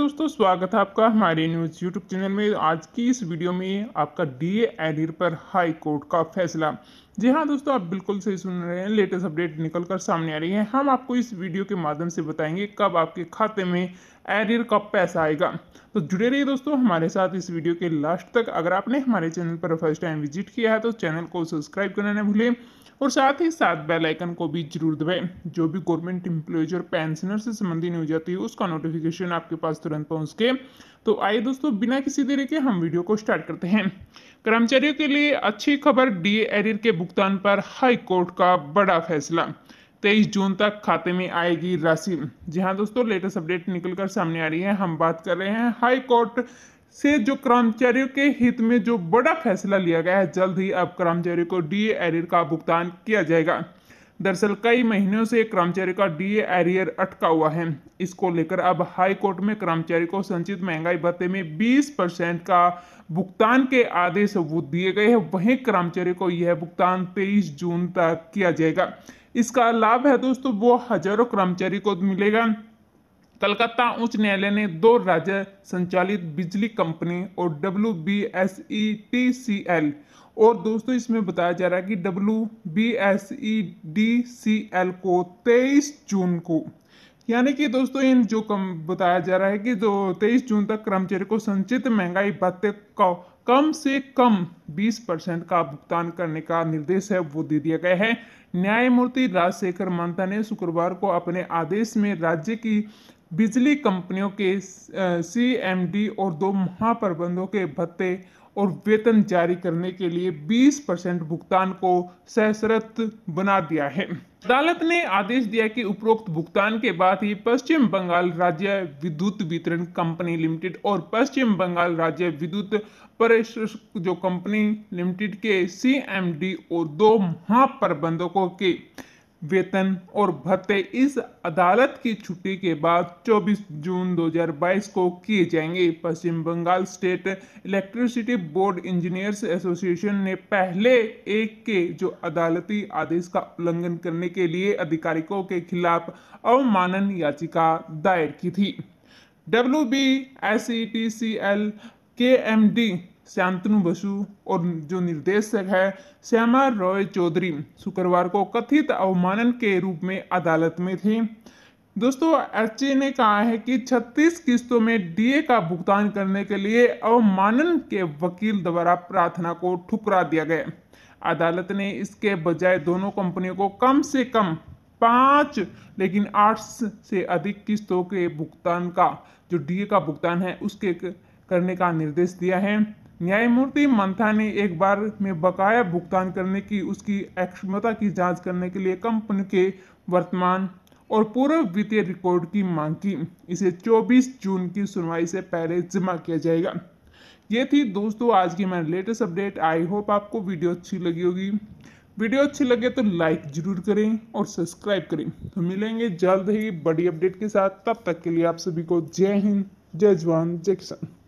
दोस्तों स्वागत है आपका हमारे न्यूज़ यूट्यूब चैनल में आज की इस वीडियो में आपका डीए एडिर पर हाई कोर्ट का फैसला जी हाँ दोस्तों आप बिल्कुल सही सुन रहे हैं लेटेस्ट अपडेट निकल कर सामने आ रही है हम आपको इस वीडियो के माध्यम से बताएंगे कब आपके खाते में एरियर का पैसा आएगा तो जुड़े रहिए दोस्तों हमारे साथ इस वीडियो के लास्ट तक अगर आपने हमारे चैनल पर फर्स्ट टाइम विजिट किया है तो चैनल को सब्सक्राइब करना ना भूलें और साथ ही साथ बेल आइकन को भी जरूर दबाएं जो भी गवर्नमेंट इंप्लॉयज और पेंशनर से संबंधी न्यूज आती है उसका नोटिफिकेशन आपके पास तुरंत पहुंच के तो आइए दोस्तों बिना किसी देरी के हम वीडियो को स्टार्ट करते हैं कर्मचारियों के लिए अच्छी खबर डीए एरियर के भुगतान पर हाई कोर्ट का बड़ा फैसला तेईस जून तक खाते में आएगी राशि जी हाँ दोस्तों लेटेस्ट अपडेट निकलकर सामने आ रही है हम बात कर रहे हैं हाई कोर्ट से जो कर्मचारियों के हित में जो बड़ा फैसला लिया गया है जल्द ही अब कर्मचारियों को डी एरियर का भुगतान किया जाएगा दरअसल कई महीनों से कर्मचारी का डी एरियर अटका हुआ है इसको लेकर अब हाई कोर्ट में कर्मचारी को संचित महंगाई भत्ते में 20 परसेंट का भुगतान के आदेश वो दिए गए हैं वहीं कर्मचारी को यह भुगतान 23 जून तक किया जाएगा इसका लाभ है दोस्तों वो हजारों कर्मचारी को मिलेगा कलकत्ता उच्च न्यायालय ने दो राज्य संचालित बिजली कंपनी और W B S E T C L और दोस्तों इसमें बताया जा रहा है कि W B S E D C L को 23 जून को यानी कि दोस्तों इन जो कम बताया जा रहा है कि जो 23 जून तक कर्मचारी को संचित महंगाई भत्ते का कम से कम 20 परसेंट का भुगतान करने का निर्देश है वो दे दिया गया है न्यायमूर्ति राजशेखर मंता ने शुक्रवार को अपने आदेश में राज्य की बिजली कंपनियों के सीएमडी और दो महाप्रबंधों के भत्ते और वेतन जारी करने के लिए 20 परसेंट भुगतान को सहसरत बना दिया है अदालत ने आदेश दिया कि उपरोक्त भुगतान के बाद ही पश्चिम बंगाल राज्य विद्युत वितरण कंपनी लिमिटेड और पश्चिम बंगाल राज्य विद्युत जो कंपनी लिमिटेड के सीएमडी और दो महाप्रबंधकों के वेतन और भत्ते इस अदालत की छुट्टी के बाद 24 जून 2022 को किए जाएंगे Paschim Bengal state electricity board engineers association ने पहले एक के जो अदालती आदेश का उल्लंघन करने के लिए अधिकारियों के खिलाफ अवमानन याचिका दायर की थी W B S E T C L के एम डी शांतनु बसु और जो निर्देशक है श्यामा रॉय चौधरी शुक्रवार को कथित अवमानन के रूप में अदालत में थे दोस्तों एच ने कहा है कि 36 किस्तों में डीए का भुगतान करने के लिए अवमानन के वकील द्वारा प्रार्थना को ठुकरा दिया गया अदालत ने इसके बजाय दोनों कंपनियों को कम से कम पाँच लेकिन आठ से अधिक किस्तों के भुगतान का जो डीए का भुगतान है उसके करने का निर्देश दिया है न्यायमूर्ति मंथा ने एक बार में बकाया भुगतान करने की उसकी अक्षमता की जांच करने के लिए कंपनी के वर्तमान और पूर्व वित्तीय रिकॉर्ड की मांग की इसे 24 जून की सुनवाई से पहले जमा किया जाएगा ये थी दोस्तों आज की मेरी लेटेस्ट अपडेट आई होप आपको वीडियो अच्छी लगी होगी वीडियो अच्छी लगे तो लाइक जरूर करें और सब्सक्राइब करें तो मिलेंगे जल्द ही बड़ी अपडेट के साथ तब तक के लिए आप सभी को जय हिंद जय जवान जय किसान